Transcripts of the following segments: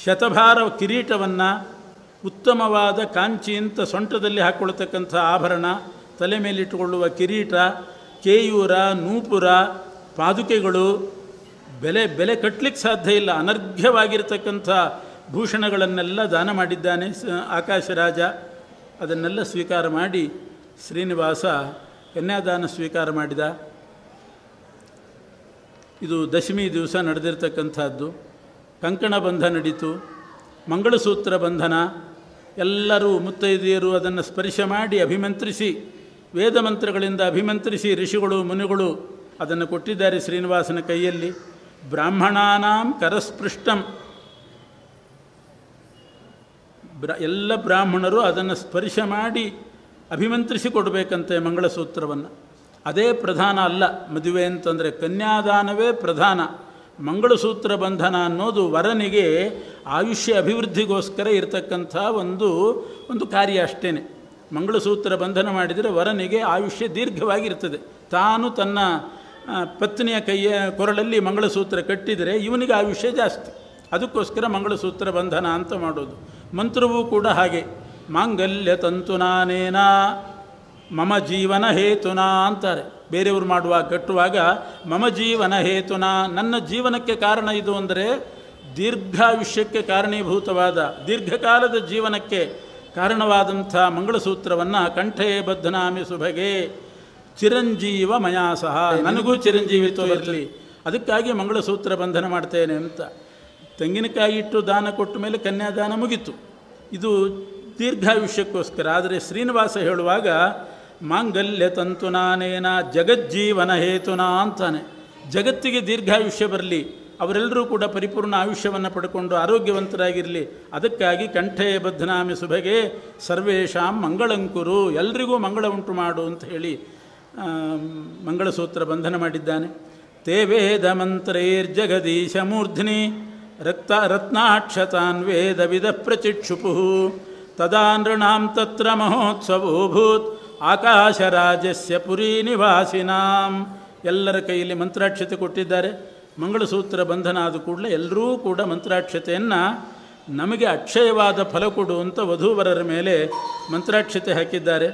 ಶತಭಾರ ಕಿರೀಟವನ್ನು ಉತ್ತಮವಾದ ಕಾಂಚಿಯಂತ ಸೊಂಟದಲ್ಲಿ ಹಾಕ್ಕೊಳ್ತಕ್ಕಂಥ ಆಭರಣ ತಲೆ ಮೇಲಿಟ್ಟುಕೊಳ್ಳುವ ಕಿರೀಟ ಕೇಯೂರ ನೂಪುರ ಪಾದುಕೆಗಳು ಬೆಲೆ ಬೆಲೆ ಕಟ್ಟಲಿಕ್ಕೆ ಸಾಧ್ಯ ಇಲ್ಲ ಅನರ್ಘ್ಯವಾಗಿರ್ತಕ್ಕಂಥ ಭೂಷಣಗಳನ್ನೆಲ್ಲ ದಾನ ಮಾಡಿದ್ದಾನೆ ಆಕಾಶರಾಜ ಅದನ್ನೆಲ್ಲ ಸ್ವೀಕಾರ ಮಾಡಿ ಶ್ರೀನಿವಾಸ ಕನ್ಯಾದಾನ ಸ್ವೀಕಾರ ಮಾಡಿದ ಇದು ದಶಮಿ ದಿವಸ ನಡೆದಿರತಕ್ಕಂಥದ್ದು ಕಂಕಣ ಬಂಧ ನಡೀತು ಮಂಗಳಸೂತ್ರ ಬಂಧನ ಎಲ್ಲರೂ ಮುತ್ತೈದೆಯರು ಅದನ್ನು ಸ್ಪರ್ಶ ಮಾಡಿ ಅಭಿಮಂತ್ರಿಸಿ ವೇದ ಮಂತ್ರಗಳಿಂದ ಅಭಿಮಂತ್ರಿಸಿ ಋಷಿಗಳು ಮುನಿಗಳು ಅದನ್ನು ಕೊಟ್ಟಿದ್ದಾರೆ ಶ್ರೀನಿವಾಸನ ಕೈಯಲ್ಲಿ ಬ್ರಾಹ್ಮಣಾನಾಂ ಕರಸ್ಪೃಷ್ಟಂ ಬ್ರ ಎಲ್ಲ ಬ್ರಾಹ್ಮಣರು ಅದನ್ನು ಸ್ಪರ್ಶ ಮಾಡಿ ಅಭಿಮಂತ್ರಿಸಿ ಕೊಡಬೇಕಂತೆ ಮಂಗಳಸೂತ್ರವನ್ನು ಅದೇ ಪ್ರಧಾನ ಅಲ್ಲ ಮದುವೆ ಅಂತಂದರೆ ಕನ್ಯಾದಾನವೇ ಪ್ರಧಾನ ಮಂಗಳಸೂತ್ರ ಬಂಧನ ಅನ್ನೋದು ವರನಿಗೆ ಆಯುಷ್ಯ ಅಭಿವೃದ್ಧಿಗೋಸ್ಕರ ಇರತಕ್ಕಂಥ ಒಂದು ಒಂದು ಕಾರ್ಯ ಅಷ್ಟೇ ಮಂಗಳಸೂತ್ರ ಬಂಧನ ಮಾಡಿದರೆ ವರನಿಗೆ ಆಯುಷ್ಯ ದೀರ್ಘವಾಗಿರ್ತದೆ ತಾನು ತನ್ನ ಪತ್ನಿಯ ಕೈಯ ಕೊರಳಲ್ಲಿ ಮಂಗಳಸೂತ್ರ ಕಟ್ಟಿದರೆ ಇವನಿಗೆ ಆಯುಷ್ಯ ಜಾಸ್ತಿ ಅದಕ್ಕೋಸ್ಕರ ಮಂಗಳಸೂತ್ರ ಬಂಧನ ಅಂತ ಮಾಡೋದು ಮಂತ್ರವೂ ಕೂಡ ಹಾಗೆ ಮಾಂಗಲ್ಯ ನಾನೇನಾ ಮಮ ಜೀವನ ಹೇತುನಾ ಅಂತಾರೆ ಬೇರೆಯವರು ಮಾಡುವಾಗ ಕಟ್ಟುವಾಗ ಮಮ ಜೀವನ ಹೇತುನಾ ನನ್ನ ಜೀವನಕ್ಕೆ ಕಾರಣ ಇದು ಅಂದರೆ ದೀರ್ಘಾಯುಷ್ಯಕ್ಕೆ ಕಾರಣೀಭೂತವಾದ ದೀರ್ಘಕಾಲದ ಜೀವನಕ್ಕೆ ಕಾರಣವಾದಂಥ ಮಂಗಳಸೂತ್ರವನ್ನು ಕಂಠೇ ಬದ್ಧನಾಮಿ ಸುಭಗೆ ಚಿರಂಜೀವ ಮಯಾ ಸಹ ನನಗೂ ಚಿರಂಜೀವಿತ್ವ ಇರಲಿ ಅದಕ್ಕಾಗಿ ಮಂಗಳಸೂತ್ರ ಬಂಧನ ಮಾಡ್ತೇನೆ ಅಂತ ತೆಂಗಿನಕಾಯಿ ಇಟ್ಟು ದಾನ ಕೊಟ್ಟ ಮೇಲೆ ಕನ್ಯಾದಾನ ಮುಗಿತು ಇದು ದೀರ್ಘಾಯುಷ್ಯಕ್ಕೋಸ್ಕರ ಆದರೆ ಶ್ರೀನಿವಾಸ ಹೇಳುವಾಗ ಮಾಂಗಲ್ಯ ತಂತುನಾನೇನ ಜಗಜ್ಜೀವನ ಹೇತುನಾ ಅಂತಾನೆ ಜಗತ್ತಿಗೆ ದೀರ್ಘಾಯುಷ್ಯ ಬರಲಿ ಅವರೆಲ್ಲರೂ ಕೂಡ ಪರಿಪೂರ್ಣ ಆಯುಷ್ಯವನ್ನು ಪಡ್ಕೊಂಡು ಆರೋಗ್ಯವಂತರಾಗಿರಲಿ ಅದಕ್ಕಾಗಿ ಕಂಠೇ ಬದ್ಧನಾಮಿ ಸುಭೆಗೆ ಸರ್ವೇಶಾಂ ಮಂಗಳಂಕುರು ಎಲ್ರಿಗೂ ಮಂಗಳ ಉಂಟು ಮಾಡು ಅಂತ ಹೇಳಿ ಮಂಗಳಸೂತ್ರ ಬಂಧನ ಮಾಡಿದ್ದಾನೆ ತೇ ವೇದ ಜಗದೀಶ ಮೂರ್ಧ್ನಿ ರಕ್ತ ರತ್ನಾಕ್ಷತಾನ್ ವೇದವಿದ ಪ್ರಚಿಕ್ಷುಪು ತದಾ ನೃಣಾಂ ತತ್ರ ಮಹೋತ್ಸವೋಭೂತ್ ರಾಜಸ್ಯ ಪುರಿ ನಿವಾಸಿನಾಂ ಎಲ್ಲರ ಕೈಯಲ್ಲಿ ಮಂತ್ರಾಕ್ಷತೆ ಕೊಟ್ಟಿದ್ದಾರೆ ಮಂಗಳಸೂತ್ರ ಬಂಧನ ಆದ ಕೂಡಲೇ ಎಲ್ಲರೂ ಕೂಡ ಮಂತ್ರಾಕ್ಷತೆಯನ್ನು ನಮಗೆ ಅಕ್ಷಯವಾದ ಫಲ ಕೊಡು ಅಂತ ವಧುವರರ ಮೇಲೆ ಮಂತ್ರಾಕ್ಷತೆ ಹಾಕಿದ್ದಾರೆ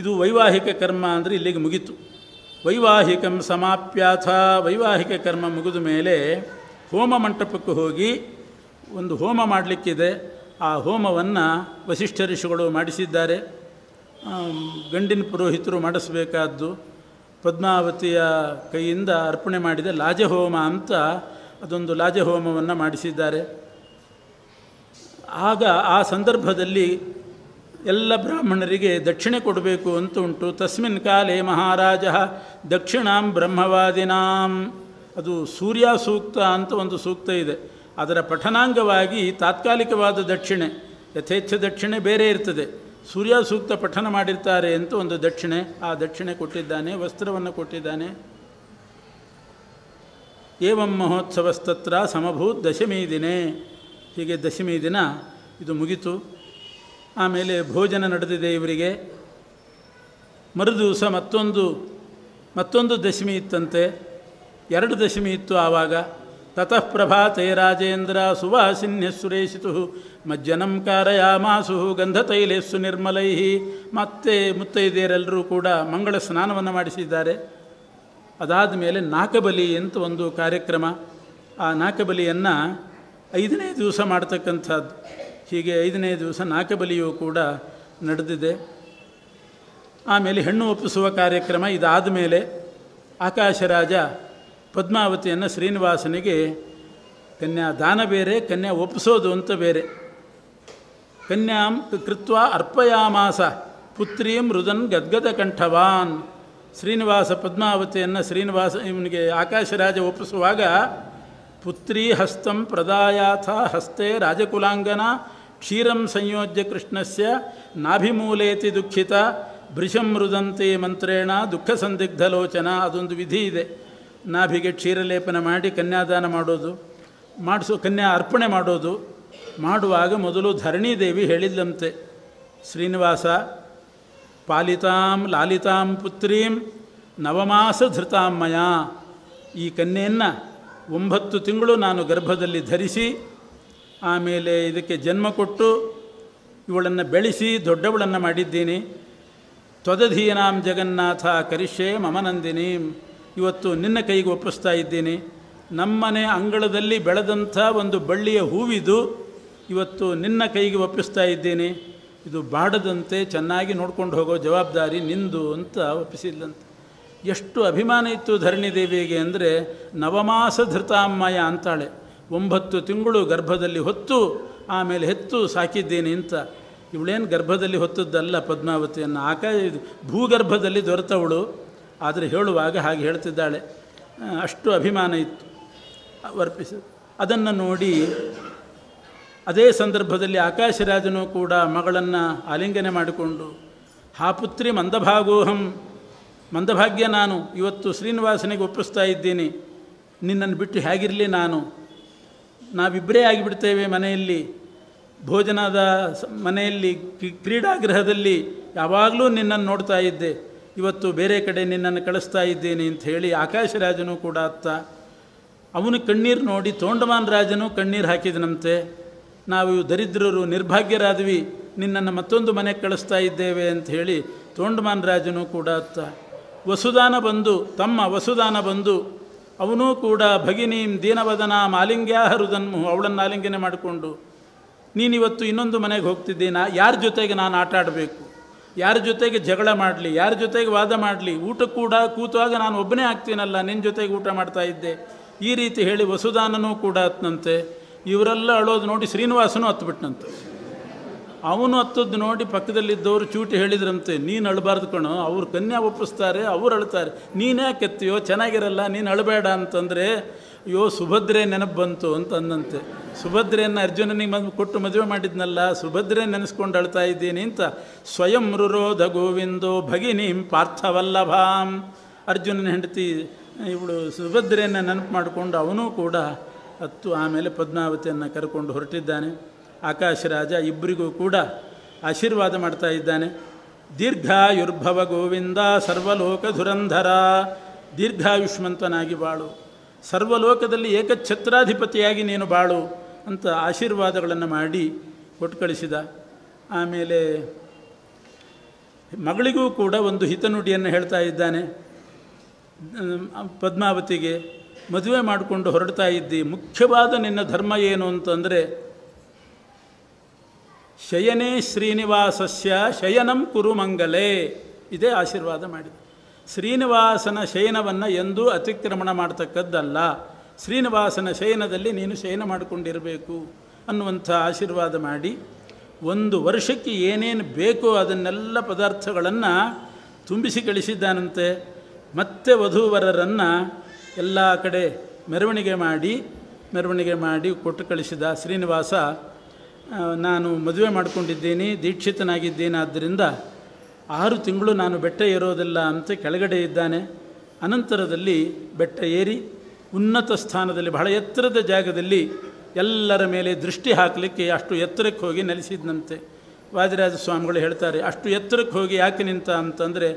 ಇದು ವೈವಾಹಿಕ ಕರ್ಮ ಅಂದರೆ ಇಲ್ಲಿಗೆ ಮುಗಿತು ವೈವಾಹಿಕಂ ಸಮಾಪ್ಯಾಥ ವೈವಾಹಿಕ ಕರ್ಮ ಮುಗಿದ ಮೇಲೆ ಹೋಮ ಮಂಟಪಕ್ಕೆ ಹೋಗಿ ಒಂದು ಹೋಮ ಮಾಡಲಿಕ್ಕಿದೆ ಆ ಹೋಮವನ್ನು ವಸಿಷ್ಠ ಋಷಿಗಳು ಮಾಡಿಸಿದ್ದಾರೆ ಗಂಡಿನ ಪುರೋಹಿತರು ಮಾಡಿಸಬೇಕಾದ್ದು ಪದ್ಮಾವತಿಯ ಕೈಯಿಂದ ಅರ್ಪಣೆ ಮಾಡಿದ ಲಾಜಹೋಮ ಅಂತ ಅದೊಂದು ಲಾಜಹೋಮವನ್ನು ಮಾಡಿಸಿದ್ದಾರೆ ಆಗ ಆ ಸಂದರ್ಭದಲ್ಲಿ ಎಲ್ಲ ಬ್ರಾಹ್ಮಣರಿಗೆ ದಕ್ಷಿಣೆ ಕೊಡಬೇಕು ಅಂತ ಉಂಟು ತಸ್ಮಿನ್ ಕಾಲೇ ಮಹಾರಾಜ ದಕ್ಷಿಣಾಂ ಬ್ರಹ್ಮವಾದಿನಾಂ ಅದು ಸೂರ್ಯ ಸೂಕ್ತ ಅಂತ ಒಂದು ಸೂಕ್ತ ಇದೆ ಅದರ ಪಠನಾಂಗವಾಗಿ ತಾತ್ಕಾಲಿಕವಾದ ದಕ್ಷಿಣೆ ಯಥೇಚ್ಛ ದಕ್ಷಿಣೆ ಬೇರೆ ಇರ್ತದೆ ಸೂರ್ಯ ಸೂಕ್ತ ಪಠನ ಮಾಡಿರ್ತಾರೆ ಅಂತ ಒಂದು ದಕ್ಷಿಣೆ ಆ ದಕ್ಷಿಣೆ ಕೊಟ್ಟಿದ್ದಾನೆ ವಸ್ತ್ರವನ್ನು ಕೊಟ್ಟಿದ್ದಾನೆ ಏವಂ ಮಹೋತ್ಸವಸ್ತತ್ರ ಸಮಭೂತ್ ದಶಮಿ ದಿನೇ ಹೀಗೆ ದಶಮಿ ದಿನ ಇದು ಮುಗಿತು ಆಮೇಲೆ ಭೋಜನ ನಡೆದಿದೆ ಇವರಿಗೆ ಮರುದಿವಸ ಮತ್ತೊಂದು ಮತ್ತೊಂದು ದಶಮಿ ಇತ್ತಂತೆ ಎರಡು ದಶಮಿ ಇತ್ತು ಆವಾಗ ತತಃ ಪ್ರಭಾತೆ ರಾಜೇಂದ್ರ ಸುರೇಶಿತು ಮಜ್ಜನಂ ಕಾರಯಾಮಾಸು ಗಂಧತೈಲೇಸ್ಸು ನಿರ್ಮಲೈ ಮತ್ತೆ ಮುತ್ತೈದೆಯರೆಲ್ಲರೂ ಕೂಡ ಮಂಗಳ ಸ್ನಾನವನ್ನು ಮಾಡಿಸಿದ್ದಾರೆ ಅದಾದ ಮೇಲೆ ನಾಕಬಲಿ ಅಂತ ಒಂದು ಕಾರ್ಯಕ್ರಮ ಆ ನಾಕಬಲಿಯನ್ನು ಐದನೇ ದಿವಸ ಮಾಡ್ತಕ್ಕಂಥದ್ದು ಹೀಗೆ ಐದನೇ ದಿವಸ ನಾಕಬಲಿಯೂ ಕೂಡ ನಡೆದಿದೆ ಆಮೇಲೆ ಹೆಣ್ಣು ಒಪ್ಪಿಸುವ ಕಾರ್ಯಕ್ರಮ ಇದಾದ ಮೇಲೆ ಆಕಾಶರಾಜ ಪದ್ಮಾವತಿಯನ್ನು ಶ್ರೀನಿವಾಸನಿಗೆ ಕನ್ಯಾ ದಾನ ಬೇರೆ ಕನ್ಯಾ ಒಪ್ಪಿಸೋದು ಅಂತ ಬೇರೆ ಕನ್ಯಾಂ ಕೃತ್ವ ಅರ್ಪಯಾಮಾಸ ಪುತ್ರೀಂ ರುದನ್ ಗದ್ಗದ ಕಂಠವಾನ್ ಶ್ರೀನಿವಾಸ ಪದ್ಮಾವತಿಯನ್ನು ಶ್ರೀನಿವಾಸ ಇವನಿಗೆ ಆಕಾಶರಾಜ ಒಪ್ಪಿಸುವಾಗ ಪುತ್ರಿ ಹಸ್ತಂ ಪ್ರದಾಯಾಥ ಹಸ್ತೆ ರಾಜಕುಲಾಂಗನ ಕ್ಷೀರಂ ಸಂಯೋಜ್ಯ ಕೃಷ್ಣಸ ನಾಭಿಮೂಲೇತಿ ದುಃಖಿತ ಭೃಶಂ ರುದಂತೆ ಮಂತ್ರೇಣ ದುಃಖ ಸಂದಿಗ್ಧಲೋಚನ ಅದೊಂದು ವಿಧಿ ಇದೆ ನಾಭಿಗೆ ಕ್ಷೀರಲೇಪನ ಮಾಡಿ ಕನ್ಯಾದಾನ ಮಾಡೋದು ಮಾಡಿಸೋ ಕನ್ಯಾ ಅರ್ಪಣೆ ಮಾಡೋದು ಮಾಡುವಾಗ ಮೊದಲು ಧರಣಿದೇವಿ ಹೇಳಿದ್ಲಂತೆ ಶ್ರೀನಿವಾಸ ಪಾಲಿತಾಂ ಲಾಲಿತಾಂ ಪುತ್ರೀಂ ನವಮಾಸ ಧೃತಾಮಯ ಈ ಕನ್ಯೆಯನ್ನು ಒಂಬತ್ತು ತಿಂಗಳು ನಾನು ಗರ್ಭದಲ್ಲಿ ಧರಿಸಿ ಆಮೇಲೆ ಇದಕ್ಕೆ ಜನ್ಮ ಕೊಟ್ಟು ಇವಳನ್ನು ಬೆಳೆಸಿ ದೊಡ್ಡವಳನ್ನು ಮಾಡಿದ್ದೀನಿ ತ್ವದಧೀನಾಂ ಜಗನ್ನಾಥ ಕರಿಷ್ಯೆ ಮಮನಂದಿನಿ ಇವತ್ತು ನಿನ್ನ ಕೈಗೆ ಒಪ್ಪಿಸ್ತಾ ಇದ್ದೀನಿ ನಮ್ಮನೆ ಅಂಗಳದಲ್ಲಿ ಬೆಳೆದಂಥ ಒಂದು ಬಳ್ಳಿಯ ಹೂವಿದು ಇವತ್ತು ನಿನ್ನ ಕೈಗೆ ಒಪ್ಪಿಸ್ತಾ ಇದ್ದೀನಿ ಇದು ಬಾಡದಂತೆ ಚೆನ್ನಾಗಿ ನೋಡ್ಕೊಂಡು ಹೋಗೋ ಜವಾಬ್ದಾರಿ ನಿಂದು ಅಂತ ಒಪ್ಪಿಸಿಲ್ಲಂತೆ ಎಷ್ಟು ಅಭಿಮಾನ ಇತ್ತು ಧರಣಿ ದೇವಿಗೆ ಅಂದರೆ ನವಮಾಸ ಧೃತಾಮಯ ಅಂತಾಳೆ ಒಂಬತ್ತು ತಿಂಗಳು ಗರ್ಭದಲ್ಲಿ ಹೊತ್ತು ಆಮೇಲೆ ಹೆತ್ತು ಸಾಕಿದ್ದೇನೆ ಅಂತ ಇವಳೇನು ಗರ್ಭದಲ್ಲಿ ಹೊತ್ತದ್ದಲ್ಲ ಪದ್ಮಾವತಿಯನ್ನು ಆಕ ಭೂಗರ್ಭದಲ್ಲಿ ದೊರೆತವಳು ಆದರೆ ಹೇಳುವಾಗ ಹಾಗೆ ಹೇಳ್ತಿದ್ದಾಳೆ ಅಷ್ಟು ಅಭಿಮಾನ ಇತ್ತು ವರ್ಪಿಸ ಅದನ್ನು ನೋಡಿ ಅದೇ ಸಂದರ್ಭದಲ್ಲಿ ಆಕಾಶರಾಜನು ಕೂಡ ಮಗಳನ್ನು ಆಲಿಂಗನೆ ಮಾಡಿಕೊಂಡು ಹಾ ಪುತ್ರಿ ಮಂದಭಾಗೋಹಂ ಮಂದಭಾಗ್ಯ ನಾನು ಇವತ್ತು ಶ್ರೀನಿವಾಸನಿಗೆ ಒಪ್ಪಿಸ್ತಾ ಇದ್ದೀನಿ ನಿನ್ನನ್ನು ಬಿಟ್ಟು ಹೇಗಿರಲಿ ನಾನು ನಾವಿಬ್ಬರೇ ಆಗಿಬಿಡ್ತೇವೆ ಮನೆಯಲ್ಲಿ ಭೋಜನದ ಮನೆಯಲ್ಲಿ ಕ್ರೀಡಾಗೃಹದಲ್ಲಿ ಯಾವಾಗಲೂ ನಿನ್ನನ್ನು ನೋಡ್ತಾ ಇದ್ದೆ ಇವತ್ತು ಬೇರೆ ಕಡೆ ನಿನ್ನನ್ನು ಕಳಿಸ್ತಾ ಇದ್ದೇನೆ ಅಂತ ಹೇಳಿ ರಾಜನೂ ಕೂಡ ಅತ್ತ ಅವನು ಕಣ್ಣೀರು ನೋಡಿ ತೋಂಡಮಾನ್ ರಾಜನು ಕಣ್ಣೀರು ಹಾಕಿದನಂತೆ ನಾವು ದರಿದ್ರರು ನಿರ್ಭಾಗ್ಯರಾದ್ವಿ ನಿನ್ನನ್ನು ಮತ್ತೊಂದು ಮನೆಗೆ ಕಳಿಸ್ತಾ ಇದ್ದೇವೆ ಅಂತ ಹೇಳಿ ತೋಂಡಮಾನ್ ರಾಜನು ಕೂಡ ಅತ್ತ ವಸುದಾನ ಬಂದು ತಮ್ಮ ವಸುದಾನ ಬಂದು ಅವನೂ ಕೂಡ ಭಗಿನೀಂ ದೀನವದನ ಮಾಲಿಂಗ್ಯಾ ಹೃದನ್ಮು ಅವಳನ್ನು ಆಲಿಂಗನೆ ಮಾಡಿಕೊಂಡು ನೀನಿವತ್ತು ಇನ್ನೊಂದು ಮನೆಗೆ ಹೋಗ್ತಿದ್ದೀನಿ ಯಾರ ಜೊತೆಗೆ ನಾನು ಆಟ ಆಡಬೇಕು ಯಾರ ಜೊತೆಗೆ ಜಗಳ ಮಾಡಲಿ ಯಾರ ಜೊತೆಗೆ ವಾದ ಮಾಡಲಿ ಊಟ ಕೂಡ ಕೂತುವಾಗ ನಾನು ಒಬ್ಬನೇ ಆಗ್ತೀನಲ್ಲ ನಿನ್ನ ಜೊತೆಗೆ ಊಟ ಮಾಡ್ತಾ ಇದ್ದೆ ಈ ರೀತಿ ಹೇಳಿ ವಸುದಾನನೂ ಕೂಡ ಹತ್ತನಂತೆ ಇವರೆಲ್ಲ ಅಳೋದು ನೋಡಿ ಶ್ರೀನಿವಾಸನೂ ಹತ್ಬಿಟ್ಟನಂತೆ ಅವನು ಹತ್ತದ್ದು ನೋಡಿ ಪಕ್ಕದಲ್ಲಿದ್ದವರು ಚೂಟಿ ಹೇಳಿದ್ರಂತೆ ನೀನು ಅಳಬಾರ್ದು ಕಣೋ ಅವ್ರು ಕನ್ಯಾ ಒಪ್ಪಿಸ್ತಾರೆ ಅವ್ರು ಅಳ್ತಾರೆ ಯಾಕೆ ಎತ್ತೀಯೋ ಚೆನ್ನಾಗಿರಲ್ಲ ನೀನು ಅಳಬೇಡ ಅಂತಂದರೆ ಅಯ್ಯೋ ಸುಭದ್ರೆ ನೆನಪು ಬಂತು ಅಂತ ಅಂದಂತೆ ಸುಭದ್ರೆಯನ್ನು ಅರ್ಜುನನಿಗೆ ಮದ್ ಕೊಟ್ಟು ಮದುವೆ ಮಾಡಿದ್ನಲ್ಲ ಸುಭದ್ರೆ ನೆನೆಸ್ಕೊಂಡು ಅಳ್ತಾ ಇದ್ದೀನಿ ಅಂತ ಸ್ವಯಂ ರುರೋಧ ಗೋವಿಂದೋ ಭಗಿನೀಂ ಪಾರ್ಥವಲ್ಲಭಾಂ ಅರ್ಜುನನ ಹೆಂಡತಿ ಇವಳು ಸುಭದ್ರೆಯನ್ನು ನೆನಪು ಮಾಡಿಕೊಂಡು ಅವನೂ ಕೂಡ ಹತ್ತು ಆಮೇಲೆ ಪದ್ಮಾವತಿಯನ್ನು ಕರ್ಕೊಂಡು ಹೊರಟಿದ್ದಾನೆ ಆಕಾಶ ರಾಜ ಇಬ್ಬರಿಗೂ ಕೂಡ ಆಶೀರ್ವಾದ ಮಾಡ್ತಾ ಇದ್ದಾನೆ ದೀರ್ಘಾಯುರ್ಭವ ಗೋವಿಂದ ಸರ್ವಲೋಕ ಧುರಂಧರ ದೀರ್ಘಾಯುಷ್ಮಂತನಾಗಿ ಬಾಳು ಸರ್ವಲೋಕದಲ್ಲಿ ಏಕಛತ್ರಾಧಿಪತಿಯಾಗಿ ನೀನು ಬಾಳು ಅಂತ ಆಶೀರ್ವಾದಗಳನ್ನು ಮಾಡಿ ಕೊಟ್ಟು ಕಳಿಸಿದ ಆಮೇಲೆ ಮಗಳಿಗೂ ಕೂಡ ಒಂದು ಹಿತನುಡಿಯನ್ನು ಹೇಳ್ತಾ ಇದ್ದಾನೆ ಪದ್ಮಾವತಿಗೆ ಮದುವೆ ಮಾಡಿಕೊಂಡು ಹೊರಡ್ತಾ ಇದ್ದಿ ಮುಖ್ಯವಾದ ನಿನ್ನ ಧರ್ಮ ಏನು ಅಂತಂದರೆ ಶಯನೇ ಶ್ರೀನಿವಾಸಸ್ಯ ಶಯನಂ ಕುರು ಇದೇ ಆಶೀರ್ವಾದ ಮಾಡಿದೆ ಶ್ರೀನಿವಾಸನ ಶಯನವನ್ನು ಎಂದೂ ಅತಿಕ್ರಮಣ ಮಾಡ್ತಕ್ಕದ್ದಲ್ಲ ಶ್ರೀನಿವಾಸನ ಶಯನದಲ್ಲಿ ನೀನು ಶಯನ ಮಾಡಿಕೊಂಡಿರಬೇಕು ಅನ್ನುವಂಥ ಆಶೀರ್ವಾದ ಮಾಡಿ ಒಂದು ವರ್ಷಕ್ಕೆ ಏನೇನು ಬೇಕೋ ಅದನ್ನೆಲ್ಲ ಪದಾರ್ಥಗಳನ್ನು ತುಂಬಿಸಿ ಕಳಿಸಿದ್ದಾನಂತೆ ಮತ್ತೆ ವಧುವರರನ್ನು ಎಲ್ಲ ಕಡೆ ಮೆರವಣಿಗೆ ಮಾಡಿ ಮೆರವಣಿಗೆ ಮಾಡಿ ಕೊಟ್ಟು ಕಳಿಸಿದ ಶ್ರೀನಿವಾಸ ನಾನು ಮದುವೆ ಮಾಡಿಕೊಂಡಿದ್ದೀನಿ ದೀಕ್ಷಿತನಾಗಿದ್ದೇನಾದ್ದರಿಂದ ಆರು ತಿಂಗಳು ನಾನು ಬೆಟ್ಟ ಏರೋದಿಲ್ಲ ಅಂತ ಕೆಳಗಡೆ ಇದ್ದಾನೆ ಅನಂತರದಲ್ಲಿ ಬೆಟ್ಟ ಏರಿ ಉನ್ನತ ಸ್ಥಾನದಲ್ಲಿ ಬಹಳ ಎತ್ತರದ ಜಾಗದಲ್ಲಿ ಎಲ್ಲರ ಮೇಲೆ ದೃಷ್ಟಿ ಹಾಕಲಿಕ್ಕೆ ಅಷ್ಟು ಎತ್ತರಕ್ಕೆ ಹೋಗಿ ನೆಲೆಸಿದ್ನಂತೆ ವಾದಿರಾಜ ಸ್ವಾಮಿಗಳು ಹೇಳ್ತಾರೆ ಅಷ್ಟು ಎತ್ತರಕ್ಕೆ ಹೋಗಿ ಯಾಕೆ ನಿಂತ ಅಂತಂದರೆ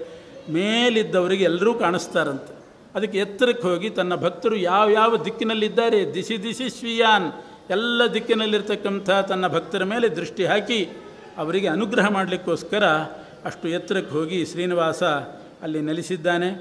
ಮೇಲಿದ್ದವರಿಗೆ ಎಲ್ಲರೂ ಕಾಣಿಸ್ತಾರಂತೆ ಅದಕ್ಕೆ ಎತ್ತರಕ್ಕೆ ಹೋಗಿ ತನ್ನ ಭಕ್ತರು ಯಾವ ಯಾವ ದಿಕ್ಕಿನಲ್ಲಿದ್ದಾರೆ ದಿಸಿ ದಿಸಿ ಶ್ರೀಯಾನ್ ಎಲ್ಲ ದಿಕ್ಕಿನಲ್ಲಿರ್ತಕ್ಕಂಥ ತನ್ನ ಭಕ್ತರ ಮೇಲೆ ದೃಷ್ಟಿ ಹಾಕಿ ಅವರಿಗೆ ಅನುಗ್ರಹ ಮಾಡಲಿಕ್ಕೋಸ್ಕರ ಅಷ್ಟು ಎತ್ತರಕ್ಕೆ ಹೋಗಿ ಶ್ರೀನಿವಾಸ ಅಲ್ಲಿ ನೆಲೆಸಿದ್ದಾನೆ